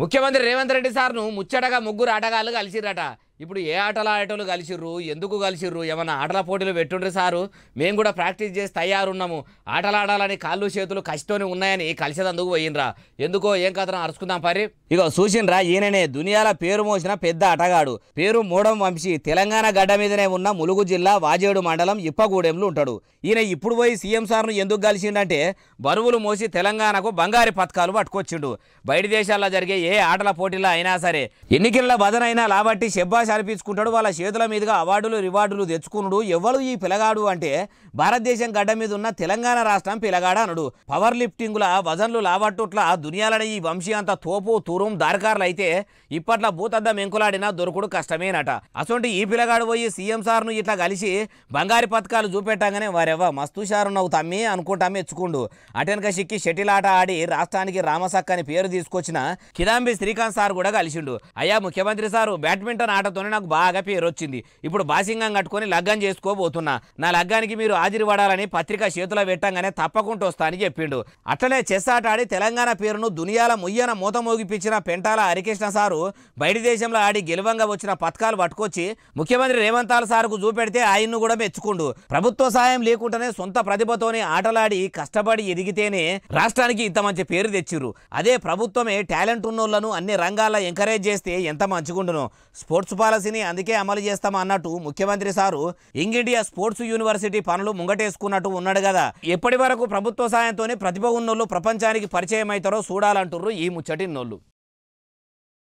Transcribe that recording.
ముఖ్యమంత్రి రేవంత్ రెడ్డి సార్ను ముచ్చటగా ముగ్గురు ఆటగాళ్ళు కలిసిరట ఇప్పుడు ఏ ఆటలు ఆడేటోళ్ళు కలిసిర్రు ఎందుకు కలిసిర్రు ఏమన్నా ఆటల పోటీలు పెట్టుండ్రు సారు మేము కూడా ప్రాక్టీస్ చేసి తయారున్నాము ఆటలు ఆడాలని కాళ్ళు చేతులు కష్టంతో ఉన్నాయని అందుకు పోయినరా ఎందుకో ఏం కథనం అరుచుకుందాం పరి ఇక చూసినరా ఈయననే దునియాల పేరు మోసిన పెద్ద ఆటగాడు పేరు మూడం వంశీ తెలంగాణ గడ్డ మీదనే ఉన్న ములుగు జిల్లా వాజేడు మండలం ఇప్పగూడెంలో ఉంటాడు ఈయన ఇప్పుడు పోయి సీఎం సార్ను ఎందుకు కలిసిండంటే బరువులు మోసి తెలంగాణకు బంగారు పథకాలు పట్టుకొచ్చిండు బయట దేశాల్లో జరిగే ఏ ఆటల పోటీలో అయినా సరే ఎన్నికల బదనైనా లాబట్టి శబ్బా అవకాశం అనిపించుకుంటాడు వాళ్ళ చేతుల మీదుగా అవార్డులు రివార్డులు తెచ్చుకున్నాడు ఎవరు ఈ పిలగాడు అంటే భారతదేశం గడ్డ మీద ఉన్న తెలంగాణ రాష్ట్రం పిలగాడ అనడు పవర్ లిఫ్టింగ్ల వజన్లు లావట్టుట్ల దునియాలడ ఈ వంశీ అంత తోపు తూరం దారికారులు అయితే ఇప్పట్ల భూతద్ద మెంకులాడినా దొరకుడు కష్టమేనట అసొంటి ఈ పిలగాడు పోయి సీఎం సార్ను ఇట్లా కలిసి బంగారు పథకాలు చూపెట్టగానే వారెవ్వ మస్తు షారు తమ్మి అనుకుంటా మెచ్చుకుండు అటెనక సిక్కి షటిల్ ఆట ఆడి రాష్ట్రానికి రామసక్క అని పేరు తీసుకొచ్చిన కిదాంబి శ్రీకాంత్ సార్ కూడా కలిసిండు అయ్యా ముఖ్యమంత్రి సారు బ్యాడ్మింటన్ ఆట పేరుతోనే నాకు బాగా పేరు వచ్చింది ఇప్పుడు బాసింగం కట్టుకొని లగ్గం చేసుకోబోతున్నా నా లగ్గానికి మీరు హాజరు పడాలని పత్రిక చేతిలో పెట్టంగానే తప్పకుండా వస్తా అని చెప్పిండు అట్లనే చెస్ ఆట ఆడి తెలంగాణ పేరును దునియాల ముయ్యన మూత మోగిపించిన పెంటాల హరికృష్ణ సారు బయట దేశంలో ఆడి గెలువంగా వచ్చిన పథకాలు పట్టుకొచ్చి ముఖ్యమంత్రి రేవంతాల సార్కు చూపెడితే ఆయన్ను కూడా మెచ్చుకుండు ప్రభుత్వ సాయం లేకుండానే సొంత ప్రతిభతోనే ఆటలాడి కష్టపడి ఎదిగితేనే రాష్ట్రానికి ఇంత మంచి పేరు తెచ్చిర్రు అదే ప్రభుత్వమే టాలెంట్ ఉన్నోళ్లను అన్ని రంగాల్లో ఎంకరేజ్ చేస్తే ఎంత మంచిగుండును స్పోర్ట్స్ పాలసీని అందుకే అమలు చేస్తామా అన్నట్టు ముఖ్యమంత్రి sir young India sports university పనులు ముంగటేసుకున్నట్టు ఉన్నాడు కదా ఎప్పటి ప్రభుత్వ సాయంతోనే ప్రతిభ ఉన్నోళ్ళు ప్రపంచానికి పరిచయం అవుతారో చూడాలంటుర్రు ఈ నోళ్ళు